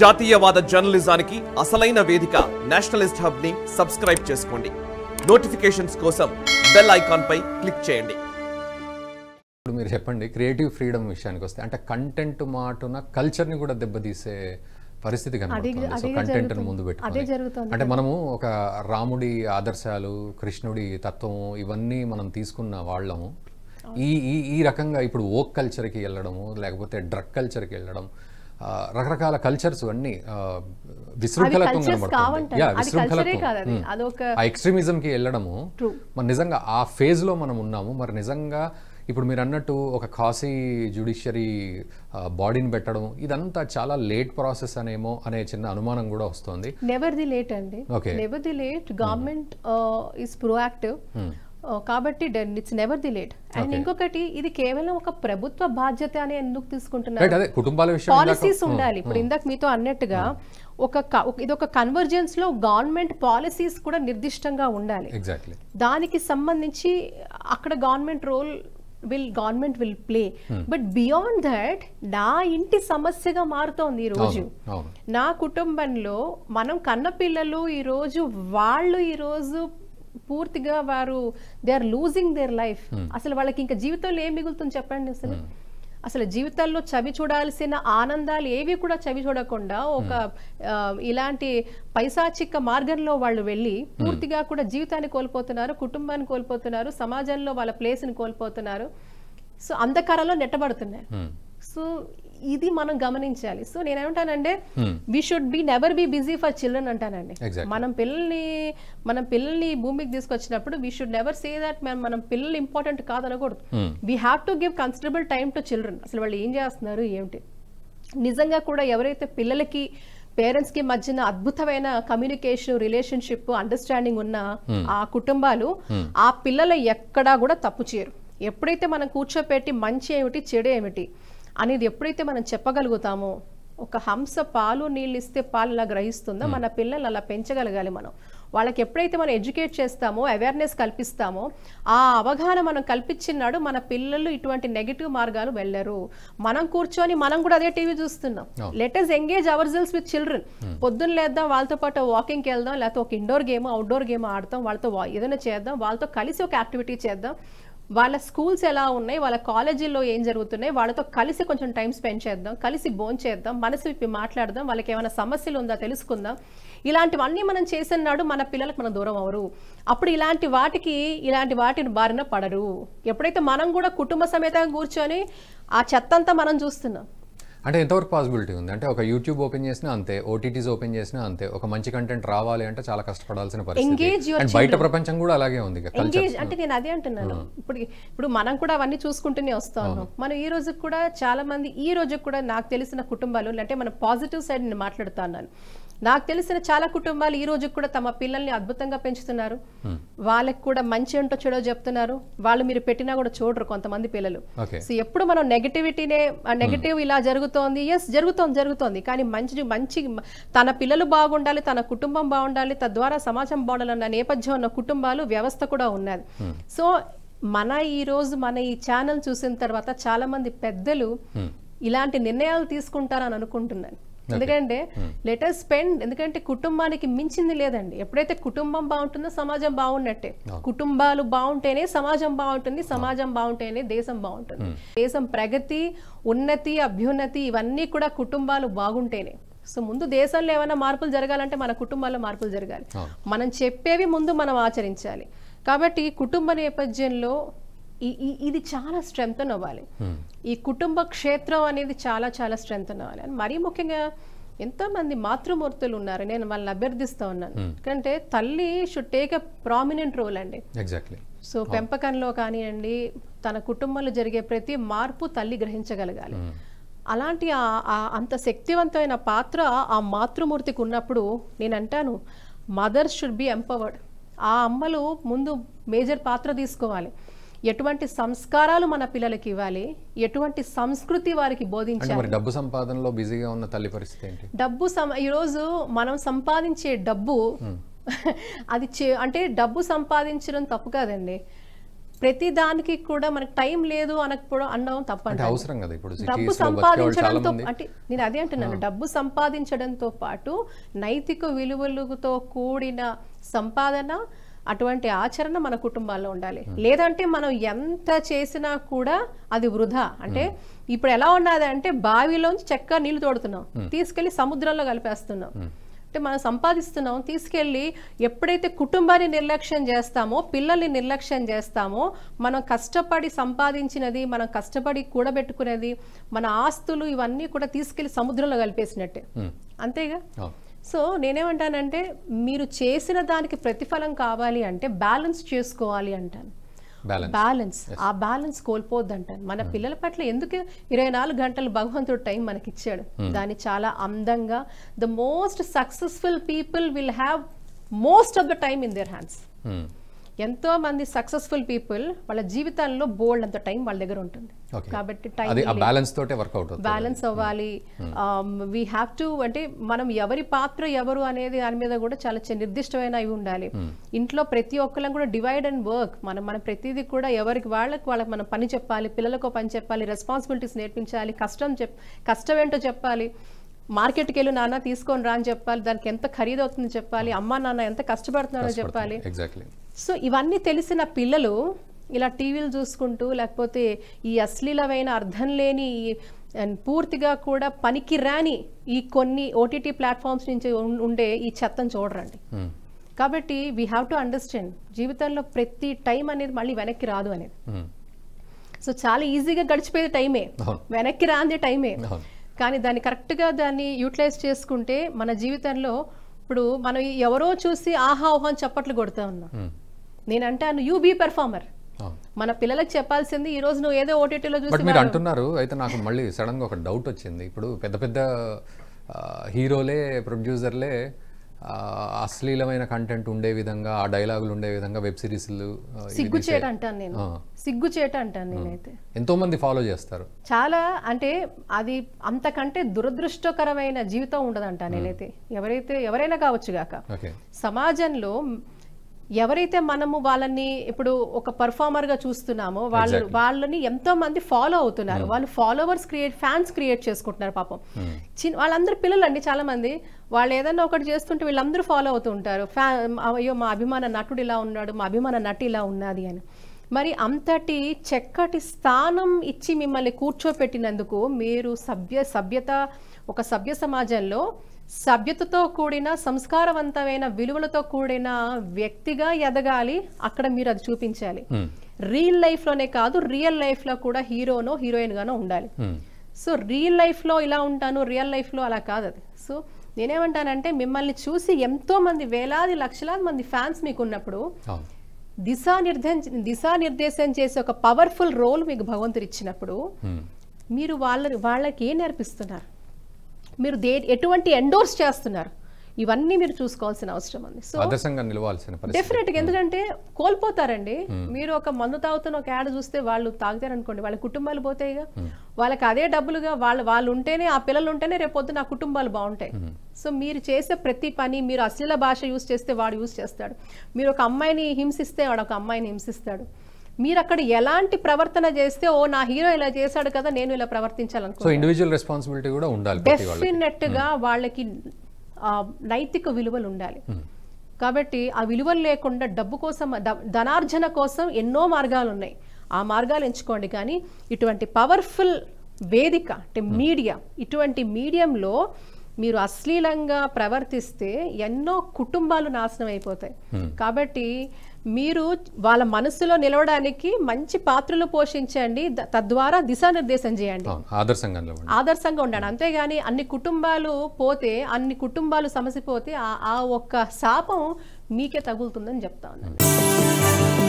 జాతీయవాద జర్నలిజానికి అసలైన వేదిక నేషనలిస్ట్ హబ్ ని సబ్స్క్రైబ్ చేసుకోండి నోటిఫికేషన్స్ కోసం బెల్ ఐకాన్ పై క్లిక్ చేయండి ఇప్పుడు మీరు చెప్పండి క్రియేటివ్ ఫ్రీడమ్ విషయానికి వస్తే అంటే కంటెంట్ మాటున ని కూడా దెబ్బతీసే పరిస్థితి కనబడుతుంది సో కంటెంట్ ముందు పెట్టుకుని అంటే మనము ఒక రాముడి ఆదర్శాలు కృష్ణుడి తత్వం ఇవన్నీ మనం తీసుకున్న వాళ్ళము ఈ ఈ ఈ రకంగా ఇప్పుడు ఓక్ కల్చర్కి వెళ్ళడము లేకపోతే డ్రగ్ కల్చర్కి వెళ్ళడం రకరకాల కల్చర్స్ అన్ని విశృంఖలత్వం ఆ ఎక్స్ట్రీమిజం కి వెళ్ళడము మరి నిజంగా ఆ ఫేజ్ లో మనం ఉన్నాము మరి నిజంగా ఇప్పుడు మీరు అన్నట్టు ఒక కాసీ జ్యుడిషియరీ బాడీని పెట్టడం ఇదంతా చాలా లేట్ ప్రాసెస్ అనేమో అనే చిన్న అనుమానం కూడా వస్తుంది నెవర్ ది లేట్ అండి never the late government is proactive Oh, కాబట్టి it's never the late and ఇంకొకటి ఇది కేవలం ఒక ప్రభుత్వ బాధ్యత అని ఎందుకు తీసుకుంటున్నారు పాలసీస్ hmm, ఉండాలి ఇప్పుడు hmm. ఇందాక మీతో అన్నట్టుగా hmm. ఒక ఇది ఒక కన్వర్జెన్స్ లో గవర్నమెంట్ పాలసీస్ కూడా నిర్దిష్టంగా ఉండాలి దానికి సంబంధించి అక్కడ government role will government will play but beyond that నా ఇంటి సమస్యగా మారుతోంది ఈరోజు నా కుటుంబంలో మనం కన్న పిల్లలు ఈరోజు వాళ్ళు ఈరోజు పూర్తిగా వారు they are losing their life అసలు వాళ్ళకి ఇంకా జీవితంలో ఏం మిగులుతుంది చెప్పండి అసలు hmm. అసలు జీవితంలో చవి చూడాల్సిన ఆనందాలు ఏవి కూడా చవి చూడకుండా ఒక hmm. ఇలాంటి పైశాచిక మార్గంలో వాళ్ళు వెళ్ళి hmm. పూర్తిగా కూడా జీవితాన్ని కోల్పోతున్నారు కుటుంబాన్ని కోల్పోతున్నారు సమాజంలో వాళ్ళ ప్లేస్ని కోల్పోతున్నారు సో అంధకారంలో నెట్టబడుతున్నాయి సో ఇది మనం గమనించాలి సో నేనేమంటానంటే we should be never be busy for children అంటానండి మనం పిల్లల్ని మనం పిల్లల్ని భూమికి తీసుకొచ్చినప్పుడు we should never say that మనం పిల్లలు ఇంపార్టెంట్ కాదనకూడదు we have to give considerable time to children అసలు వాళ్ళు ఏం చేస్తున్నారు ఏమిటి నిజంగా కూడా ఎవరైతే పిల్లలకి పేరెంట్స్కి మధ్యన అద్భుతమైన కమ్యూనికేషన్ రిలేషన్షిప్ అండర్స్టాండింగ్ ఉన్న hmm. ఆ కుటుంబాలు hmm. ఆ పిల్లలు ఎక్కడా కూడా తప్పు చేయరు ఎప్పుడైతే మనం కూర్చోపెట్టి మంచి ఏమిటి చెడు ఏమిటి అనేది ఎప్పుడైతే మనం చెప్పగలుగుతామో ఒక హంస పాలు నీళ్ళు ఇస్తే పాలు అలా గ్రహిస్తుందో మన పిల్లల్ని అలా పెంచగలగాలి మనం వాళ్ళకి ఎప్పుడైతే మనం ఎడ్యుకేట్ చేస్తామో అవేర్నెస్ కల్పిస్తామో ఆ అవగాహన మనం కల్పించినాడు మన పిల్లలు ఇటువంటి నెగిటివ్ మార్గాలు వెళ్ళరు మనం కూర్చొని మనం కూడా అదే టీవీ చూస్తున్నాం let's engage ourselves with children పొద్దున్న లేద్దాం వాళ్ళతో పాటు వాకింగ్కి వెళ్దాం లేకపోతే ఒక ఇండోర్ గేమ్ అవుట్డోర్ గేమ్ ఆడతాం వాళ్ళతో ఏదైనా చేద్దాం వాళ్ళతో కలిసి ఒక యాక్టివిటీ చేద్దాం వాళ్ళ స్కూల్స్ ఎలా ఉన్నాయి వాళ్ళ కాలేజీల్లో ఏం జరుగుతున్నాయి వాళ్ళతో కలిసి కొంచెం టైం స్పెండ్ చేద్దాం కలిసి బోన్ చేద్దాం మనసు విప్పి మాట్లాడదాం వాళ్ళకి ఏమైనా సమస్యలు ఉందా తెలుసుకుందాం ఇలాంటివన్నీ మనం చేసినాడు మన పిల్లలకు మనం దూరం అవరు అప్పుడు ఇలాంటి వాటికి ఇలాంటి వాటిని బారిన పడరు ఎప్పుడైతే మనం కూడా కుటుంబ సమేతంగా కూర్చొని ఆ చెత్తంతా మనం చూస్తున్నాం అంటే ఎంతవరకు పాసిబిలిటీ ఉంది అంటే ఒక యూట్యూబ్ ఓపెన్ చేసినా అంతే ఓటీటీస్ ఓపెన్ చేసినా అంతే ఒక మంచి కంటెంట్ రావాలి అంటే చాలా కష్టపడాల్సిన పరిస్థితి బయట ప్రపంచం కూడా అలాగే ఉంది అంటే నేను అదే అంటున్నాను hmm. ఇప్పుడు ఇప్పుడు మనం కూడా అవన్నీ చూసుకుంటూనే వస్తాను మనం ఈ రోజు కూడా చాలా మంది ఈ రోజు కూడా నాకు తెలిసిన కుటుంబాలు అంటే మన పాజిటివ్ సైడ్ నేను మాట్లాడుతున్నాను నాకు తెలిసిన చాలా కుటుంబాలు ఈ రోజు కూడా తమ పిల్లల్ని అద్భుతంగా పెంచుతున్నారు hmm. వాళ్ళకి కూడా మంచి ఏంటో చెడో చెప్తున్నారు వాళ్ళు మీరు పెట్టినా కూడా చూడరు కొంతమంది పిల్లలు సో ఎప్పుడు మనం నెగిటివిటీనే నెగిటివ్ hmm. ఇలా జరుగుతోంది ఎస్ జరుగుతోంది జరుగుతోంది కానీ మంచి మంచి తన పిల్లలు బాగుండాలి తన కుటుంబం బాగుండాలి తద్వారా సమాజం బాగుండాలన్న నేపథ్యం ఉన్న కుటుంబాలు వ్యవస్థ కూడా ఉన్నది సో hmm. మన ఈ రోజు మన ఈ ఛానల్ చూసిన తర్వాత చాలా మంది పెద్దలు ఇలాంటి నిర్ణయాలు తీసుకుంటారని అనుకుంటున్నాను ఎందుకంటే లెటర్ స్పెండ్ ఎందుకంటే కుటుంబానికి మించింది లేదండి ఎప్పుడైతే కుటుంబం బాగుంటుందో సమాజం బాగున్నట్టే కుటుంబాలు బాగుంటేనే సమాజం బాగుంటుంది సమాజం బాగుంటేనే దేశం బాగుంటుంది దేశం ప్రగతి ఉన్నతి అభ్యున్నతి ఇవన్నీ కూడా కుటుంబాలు బాగుంటేనే సో ముందు దేశంలో ఏమైనా మార్పులు జరగాలంటే మన కుటుంబాల్లో మార్పులు జరగాలి మనం చెప్పేవి ముందు మనం ఆచరించాలి కాబట్టి కుటుంబ నేపథ్యంలో ఇది చాలా స్ట్రెంగ్త్ అవ్వాలి hmm. ఈ కుటుంబ క్షేత్రం అనేది చాలా చాలా స్ట్రెంగ్త్ అవ్వాలి అని మరీ ముఖ్యంగా ఎంతో మంది మాతృమూర్తులు ఉన్నారు నేను వాళ్ళని అభ్యర్థిస్తూ ఉన్నాను hmm. ఎందుకంటే తల్లి should take a prominent role అండి ఎగ్జాక్ట్లీ సో oh. పెంపకంలో కానివ్వండి తన కుటుంబంలో జరిగే ప్రతి మార్పు తల్లి గ్రహించగలగాలి hmm. అలాంటి అంత శక్తివంతమైన పాత్ర ఆ మాతృమూర్తికి ఉన్నప్పుడు నేను అంటాను మదర్ షుడ్ బి ఎంపవర్డ్ ఆ అమ్మలు ముందు మేజర్ పాత్ర తీసుకోవాలి ఎటువంటి సంస్కారాలు మన పిల్లలకి ఇవ్వాలి ఎటువంటి సంస్కృతి వారికి బోధించాలి డబ్బు సంపాదనలో బిజీగా ఉన్న తల్లి పరిస్థితి ఏంటి డబ్బు ఈరోజు మనం సంపాదించే డబ్బు అది చే అంటే డబ్బు సంపాదించడం తప్పు కాదండి ప్రతి దానికి కూడా మనకు టైం లేదు అనకపోవడం అనడం తప్పండి అవసరం కదా ఇప్పుడు డబ్బు సంపాదించడంతో అంటే నేను అదే అంటున్నాను డబ్బు సంపాదించడంతో పాటు నైతిక విలువలతో కూడిన సంపాదన అటువంటి ఆచరణ మన కుటుంబాల్లో ఉండాలి లేదంటే మనం ఎంత చేసినా కూడా అది వృధా అంటే ఇప్పుడు ఎలా ఉన్నది అంటే బావిలోంచి చెక్క నీళ్లు తోడుతున్నాం తీసుకెళ్లి సముద్రంలో కలిపేస్తున్నాం అంటే మనం సంపాదిస్తున్నాం తీసుకెళ్ళి ఎప్పుడైతే కుటుంబాన్ని నిర్లక్ష్యం చేస్తామో పిల్లల్ని నిర్లక్ష్యం చేస్తామో మనం కష్టపడి సంపాదించినది మనం కష్టపడి కూడబెట్టుకునేది మన ఆస్తులు ఇవన్నీ కూడా తీసుకెళ్లి సముద్రంలో కలిపేసినట్టే అంతేగా సో నేనేమంటానంటే మీరు చేసిన దానికి ప్రతిఫలం కావాలి అంటే బ్యాలెన్స్ చేసుకోవాలి అంటాను బ్యాలెన్స్ ఆ బ్యాలెన్స్ అంటాను మన hmm. పిల్లల పట్ల ఎందుకు ఇరవై నాలుగు గంటలు భగవంతుడు టైం మనకి ఇచ్చాడు hmm. దాన్ని చాలా అందంగా the most successful people will have most of the time in their hands ఎంతోమంది సక్సెస్ఫుల్ పీపుల్ వాళ్ళ జీవితాల్లో బోల్డ్ అంత టైం వాళ్ళ దగ్గర ఉంటుంది కాబట్టి టైం బ్యాలెన్స్ తోటే వర్క్అవుట్ బ్యాలెన్స్ అవ్వాలి వీ హ్యావ్ టు అంటే మనం ఎవరి పాత్ర ఎవరు అనేది దాని మీద కూడా చాలా నిర్దిష్టమైన అవి ఉండాలి hmm. ఇంట్లో ప్రతి ఒక్కరం కూడా డివైడ్ అండ్ వర్క్ మనం మన ప్రతిదీ కూడా ఎవరికి వాళ్ళకి వాళ్ళకి మనం పని చెప్పాలి పిల్లలకు పని చెప్పాలి రెస్పాన్సిబిలిటీస్ నేర్పించాలి కష్టం చెప్ కష్టం ఏంటో చెప్పాలి మార్కెట్కి వెళ్ళి నాన్న తీసుకొని రా అని చెప్పాలి దానికి ఎంత ఖరీదవుతుందో చెప్పాలి hmm. అమ్మ నాన్న ఎంత కష్టపడుతున్నారో చెప్పాలి సో ఇవన్నీ తెలిసిన పిల్లలు ఇలా టీవీలు చూసుకుంటూ లేకపోతే ఈ అశ్లీలమైన అర్థం లేని పూర్తిగా కూడా పనికి రాని ఈ కొన్ని ఓటీటీ ప్లాట్ఫామ్స్ నుంచి ఉండే ఈ చెత్తను చూడరండి hmm. కాబట్టి వీ హ్యావ్ టు అండర్స్టాండ్ జీవితంలో ప్రతి టైం అనేది మళ్ళీ వెనక్కి రాదు అనేది hmm. సో చాలా ఈజీగా గడిచిపోయేది టైమే వెనక్కి రాంది టైమే కానీ దాన్ని కరెక్ట్గా దాన్ని యూటిలైజ్ చేసుకుంటే మన జీవితంలో ఇప్పుడు మనం ఎవరో చూసి ఆహా అని చప్పట్లు కొడుతూ ఉన్నాం hmm. నేను అంటాను యూ బీ పెర్ఫార్మర్ మన పిల్లలకు చెప్పాల్సింది ఈ రోజు నువ్వు ఏదో ఓటీటీలో చూసి మీరు అంటున్నారు అయితే నాకు మళ్ళీ సడన్ గా ఒక డౌట్ వచ్చింది ఇప్పుడు పెద్ద పెద్ద హీరోలే ప్రొడ్యూసర్లే అశ్లీలమైన కంటెంట్ ఉండే విధంగా ఆ డైలాగులు ఉండే విధంగా వెబ్ సిరీస్లు సిగ్గుచేట అంటాను నేను సిగ్గుచేట అంటాను నేనైతే ఎంతో మంది ఫాలో చేస్తారు చాలా అంటే అది అంతకంటే దురదృష్టకరమైన జీవితం ఉండదంట నేనైతే ఎవరైతే ఎవరైనా కావచ్చు గాక సమాజంలో ఎవరైతే మనము వాళ్ళని ఇప్పుడు ఒక పర్ఫార్మర్ గా చూస్తున్నామో వాళ్ళు వాళ్ళని ఎంతో మంది ఫాలో అవుతున్నారు hmm. వాళ్ళు ఫాలోవర్స్ క్రియేట్ ఫ్యాన్స్ క్రియేట్ చేసుకుంటున్నారు పాపం hmm. చిన్న వాళ్ళందరు పిల్లలు అండి చాలా మంది వాళ్ళు ఏదైనా ఒకటి చేస్తుంటే వీళ్ళందరూ ఫాలో అవుతూ ఉంటారు అయ్యో మా అభిమాన నటుడు ఇలా ఉన్నాడు మా అభిమాన నటి ఇలా ఉన్నది అని మరి అంతటి చక్కటి స్థానం ఇచ్చి మిమ్మల్ని కూర్చోపెట్టినందుకు మీరు సభ్య సభ్యత ఒక సభ్య సమాజంలో సభ్యతతో కూడిన సంస్కారవంతమైన విలువలతో కూడిన వ్యక్తిగా ఎదగాలి అక్కడ మీరు అది చూపించాలి రియల్ లైఫ్లోనే కాదు రియల్ లైఫ్లో కూడా హీరోనో హీరోయిన్ గానో ఉండాలి సో రియల్ లైఫ్లో ఇలా ఉంటాను రియల్ లైఫ్లో అలా కాదు అది సో నేనేమంటానంటే మిమ్మల్ని చూసి ఎంతో మంది వేలాది లక్షలాది మంది ఫ్యాన్స్ మీకు ఉన్నప్పుడు దిశా నిర్దేశం చేసే ఒక పవర్ఫుల్ రోల్ మీకు భగవంతుడు ఇచ్చినప్పుడు మీరు వాళ్ళ వాళ్ళకి ఏం నేర్పిస్తున్నారు మీరు దే ఎటువంటి ఎండోర్స్ చేస్తున్నారు ఇవన్నీ మీరు చూసుకోవాల్సిన అవసరం ఉంది సో నిలవాల్సిన డెఫినెట్గా hmm. ఎందుకంటే కోల్పోతారండి hmm. మీరు ఒక మందు తాగుతున్న ఒక యాడ్ చూస్తే వాళ్ళు తాగుతారు అనుకోండి వాళ్ళ కుటుంబాలు పోతాయిగా hmm. వాళ్ళకి అదే డబ్బులుగా వాళ్ళు వాళ్ళు ఉంటేనే ఆ పిల్లలు ఉంటేనే రేపొద్దు నా కుటుంబాలు బాగుంటాయి సో మీరు చేసే ప్రతి పని మీరు అశ్లీల భాష యూజ్ చేస్తే వాడు యూజ్ చేస్తాడు మీరు ఒక అమ్మాయిని హింసిస్తే వాడు ఒక అమ్మాయిని హింసిస్తాడు మీరు అక్కడ ఎలాంటి ప్రవర్తన చేస్తే ఓ నా హీరో ఇలా చేశాడు కదా నేను ఇలా ప్రవర్తించాలనుకుంటున్నాను రెస్పాన్సిబిలిటీ కూడా ఉండాలి డెఫినెట్ గా వాళ్ళకి hmm. నైతిక విలువలు ఉండాలి hmm. కాబట్టి ఆ విలువలు లేకుండా డబ్బు కోసం ధనార్జన కోసం ఎన్నో మార్గాలు ఉన్నాయి ఆ మార్గాలు ఎంచుకోండి కానీ ఇటువంటి పవర్ఫుల్ వేదిక అంటే hmm. మీడియా ఇటువంటి మీడియంలో మీరు అశ్లీలంగా ప్రవర్తిస్తే ఎన్నో కుటుంబాలు నాశనం అయిపోతాయి కాబట్టి మీరు వాళ్ళ మనసులో నిలవడానికి మంచి పాత్రలు పోషించండి తద్వారా దిశానిర్దేశం చేయండి ఆదర్శంగా ఆదర్శంగా ఉండండి అంతేగాని అన్ని కుటుంబాలు పోతే అన్ని కుటుంబాలు సమసిపోతే ఆ ఒక్క శాపం మీకే తగులుతుందని చెప్తా ఉన్నాను